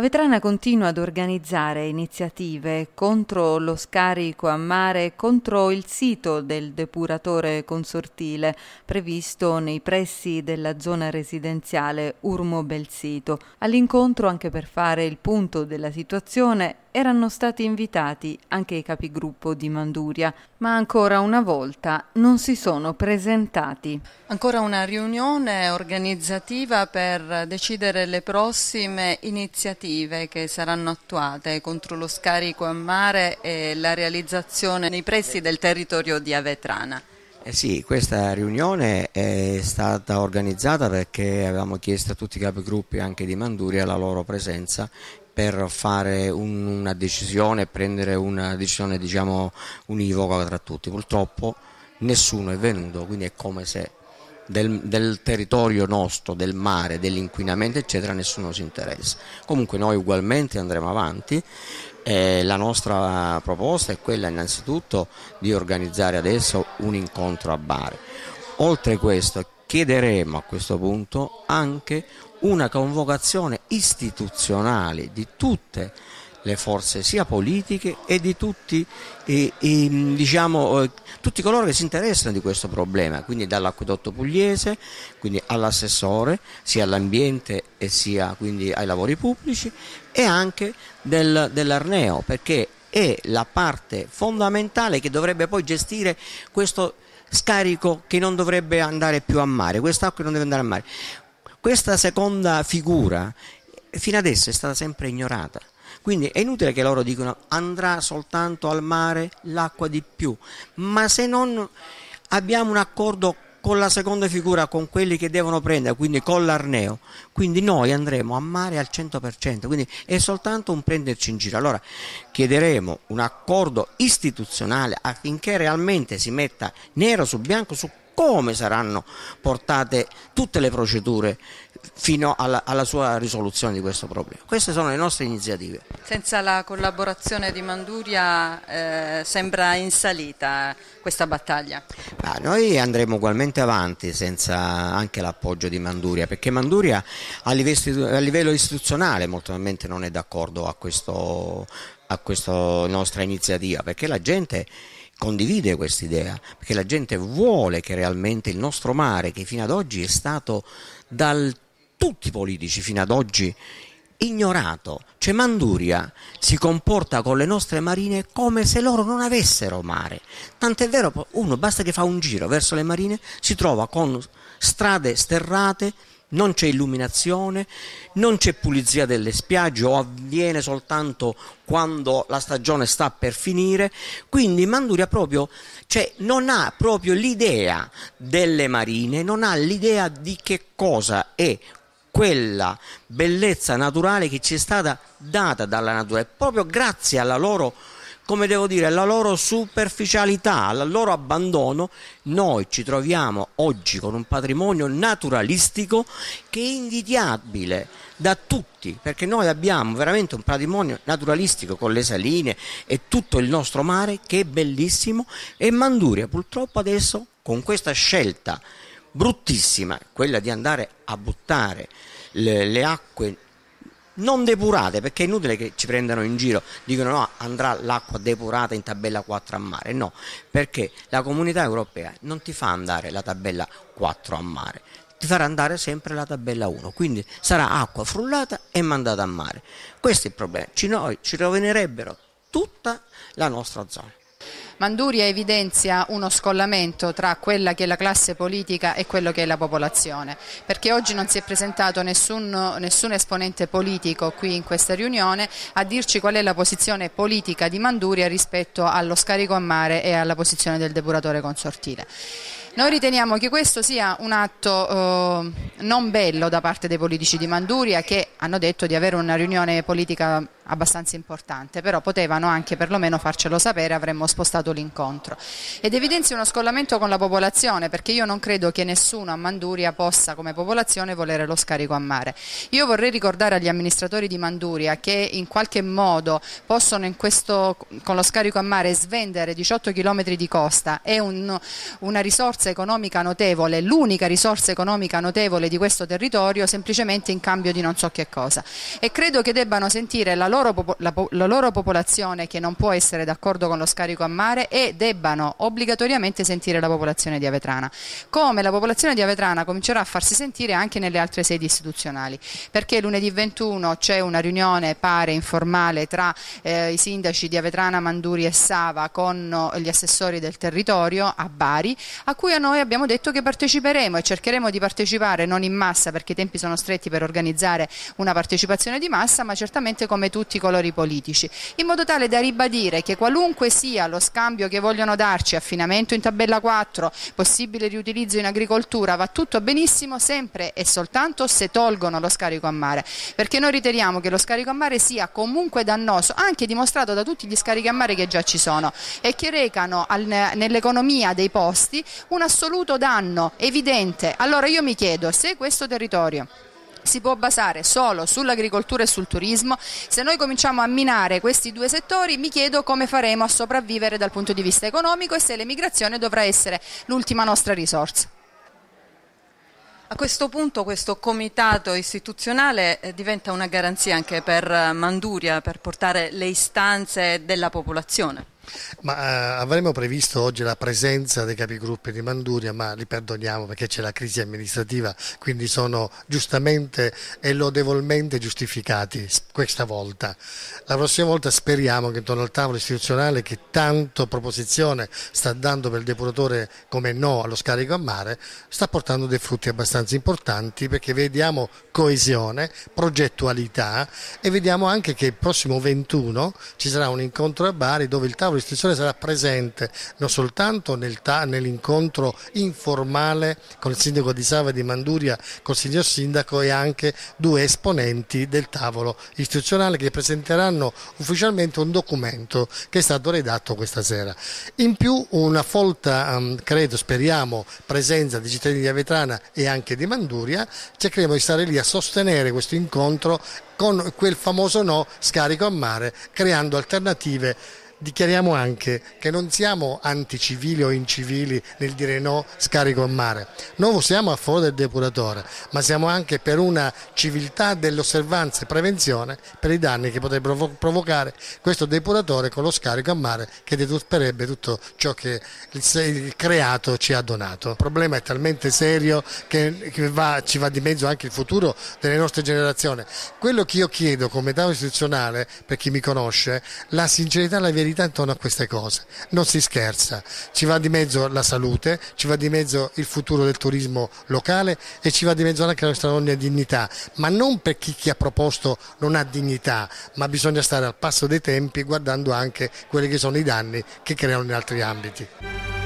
Vetrana continua ad organizzare iniziative contro lo scarico a mare, contro il sito del depuratore consortile previsto nei pressi della zona residenziale Urmo Belsito. All'incontro, anche per fare il punto della situazione, erano stati invitati anche i capigruppo di Manduria, ma ancora una volta non si sono presentati. Ancora una riunione organizzativa per decidere le prossime iniziative che saranno attuate contro lo scarico a mare e la realizzazione nei pressi del territorio di Avetrana. Eh sì, questa riunione è stata organizzata perché avevamo chiesto a tutti i capigruppi anche di Manduria la loro presenza per fare un, una decisione, prendere una decisione diciamo, univoca tra tutti. Purtroppo nessuno è venuto, quindi è come se del, del, territorio nostro, del mare, dell'inquinamento, eccetera, nessuno si interessa. Comunque noi ugualmente andremo avanti. Eh, la nostra proposta è quella innanzitutto di organizzare adesso un incontro a Bari. Oltre questo è chiederemo a questo punto anche una convocazione istituzionale di tutte le forze sia politiche e di tutti, e, e, diciamo, eh, tutti coloro che si interessano di questo problema, quindi dall'acquedotto pugliese, all'assessore, sia all'ambiente e sia ai lavori pubblici e anche del, dell'Arneo, perché è la parte fondamentale che dovrebbe poi gestire questo scarico che non dovrebbe andare più a mare, quest'acqua non deve andare a mare. Questa seconda figura fino adesso è stata sempre ignorata. Quindi è inutile che loro dicano andrà soltanto al mare l'acqua di più, ma se non abbiamo un accordo con la seconda figura, con quelli che devono prendere, quindi con l'Arneo. Quindi noi andremo a mare al 100%, quindi è soltanto un prenderci in giro. Allora chiederemo un accordo istituzionale affinché realmente si metta nero su bianco su come saranno portate tutte le procedure fino alla, alla, sua risoluzione di questo problema. Queste sono le nostre iniziative. Senza la collaborazione di Manduria eh, sembra in salita questa battaglia? Ma noi andremo ugualmente avanti senza anche l'appoggio di Manduria, perché Manduria a livello, a livello istituzionale molto probabilmente non è d'accordo a, a questa nostra iniziativa, perché la gente condivide quest'idea, perché la gente vuole che realmente il nostro mare, che fino ad oggi è stato dal tutti i politici fino ad oggi ignorato. Cioè Manduria si comporta con le nostre marine come se loro non avessero mare. Tant'è vero, uno basta che fa un giro verso le marine, si trova con strade sterrate, non c'è illuminazione, non c'è pulizia delle spiagge o avviene soltanto quando la stagione sta per finire, quindi Manduria proprio cioè, non ha proprio l'idea delle marine, non ha l'idea di che cosa è quella bellezza naturale che ci è stata data dalla natura e proprio grazie alla loro, come devo dire, alla loro superficialità, al loro abbandono, noi ci troviamo oggi con un patrimonio naturalistico che è invidiabile da tutti, perché noi abbiamo veramente un patrimonio naturalistico con le saline e tutto il nostro mare che è bellissimo e Manduria purtroppo adesso con questa scelta bruttissima, quella di andare a buttare le, le acque non depurate, perché è inutile che ci prendano in giro, dicono no, andrà l'acqua depurata in tabella 4 a mare, no, perché la comunità europea non ti fa andare la tabella 4 a mare, ti farà andare sempre la tabella 1, quindi sarà acqua frullata e mandata a mare. Questo è il problema, ci, noi ci rovinerebbero tutta la nostra zona. Manduria evidenzia uno scollamento tra quella che è la classe politica e quello che è la popolazione, perché oggi non si è presentato nessun, nessun esponente politico qui in questa riunione a dirci qual è la posizione politica di Manduria rispetto allo scarico a mare e alla posizione del depuratore consortile. Noi riteniamo che questo sia un atto eh, non bello da parte dei politici di Manduria che hanno detto di avere una riunione politica abbastanza importante, però potevano anche perlomeno farcelo sapere, avremmo spostato l'incontro. Ed evidenzia uno scollamento con la popolazione, perché io non credo che nessuno a Manduria possa come popolazione volere lo scarico a mare. Io vorrei ricordare agli amministratori di Manduria che in qualche modo possono questo, con lo scarico a mare svendere 18 km di costa, è un, una risorsa economica notevole, l'unica risorsa economica notevole di questo territorio, semplicemente in cambio di non so che cosa. E credo che debbano sentire la loro, la, la loro popolazione che non può essere d'accordo con lo scarico a mare e debbano obbligatoriamente sentire la popolazione di Avetrana. Come la popolazione di Avetrana comincerà a farsi sentire anche nelle altre sedi istituzionali, perché lunedì 21 c'è una riunione pare informale tra eh, i sindaci di Avetrana, Manduri e Sava con eh, gli assessori del territorio a Bari, a cui a noi abbiamo detto che parteciperemo e cercheremo di partecipare non in massa perché i tempi sono stretti per organizzare una partecipazione di massa, ma certamente come tutti tutti i colori politici, in modo tale da ribadire che qualunque sia lo scambio che vogliono darci, affinamento in tabella 4, possibile riutilizzo in agricoltura, va tutto benissimo sempre e soltanto se tolgono lo scarico a mare, perché noi riteniamo che lo scarico a mare sia comunque dannoso, anche dimostrato da tutti gli scarichi a mare che già ci sono e che recano nell'economia dei posti un assoluto danno evidente. Allora io mi chiedo se questo territorio si può basare solo sull'agricoltura e sul turismo. Se noi cominciamo a minare questi due settori mi chiedo come faremo a sopravvivere dal punto di vista economico e se l'emigrazione dovrà essere l'ultima nostra risorsa. A questo punto questo comitato istituzionale eh, diventa una garanzia anche per eh, Manduria, per portare le istanze della popolazione. Ma eh, avremmo previsto oggi la presenza dei capigruppi di Manduria, ma li perdoniamo perché c'è la crisi amministrativa, quindi sono giustamente e lodevolmente giustificati questa volta. La prossima volta speriamo che intorno al tavolo istituzionale che tanto proposizione sta dando per il depuratore come no allo scarico a mare, sta portando dei frutti abbastanza importanti perché vediamo coesione, progettualità e vediamo anche che il prossimo 21 ci sarà un incontro a Bari dove il tavolo Bravo Istruzione sarà presente non soltanto nel, nell'incontro informale con il sindaco di Sava e di Manduria, con il signor sindaco e anche due esponenti del tavolo istituzionale che presenteranno ufficialmente un documento che è stato redatto questa sera. In più una folta, ehm, credo, speriamo, presenza di cittadini di Avetrana e anche di Manduria, cercheremo di stare lì a sostenere questo incontro con quel famoso no scarico a mare, creando alternative dichiariamo anche che non siamo anticivili o incivili nel dire no scarico a mare, non siamo a favore del depuratore, ma siamo anche per una civiltà dell'osservanza e prevenzione per i danni che potrebbe provocare questo depuratore con lo scarico a mare che deturperebbe tutto ciò che il creato ci ha donato. Il problema è talmente serio che va, ci va di mezzo anche il futuro delle nostre generazioni. Quello che io chiedo come dato istituzionale, per chi mi conosce, la sincerità e la verità mentalità intorno a queste cose. Non si scherza, ci va di mezzo la salute, ci va di mezzo il futuro del turismo locale e ci va di mezzo anche la nostra nonna dignità, ma non per chi, chi ha proposto non ha dignità, ma bisogna stare al passo dei tempi guardando anche quelli che sono i danni che creano in altri ambiti.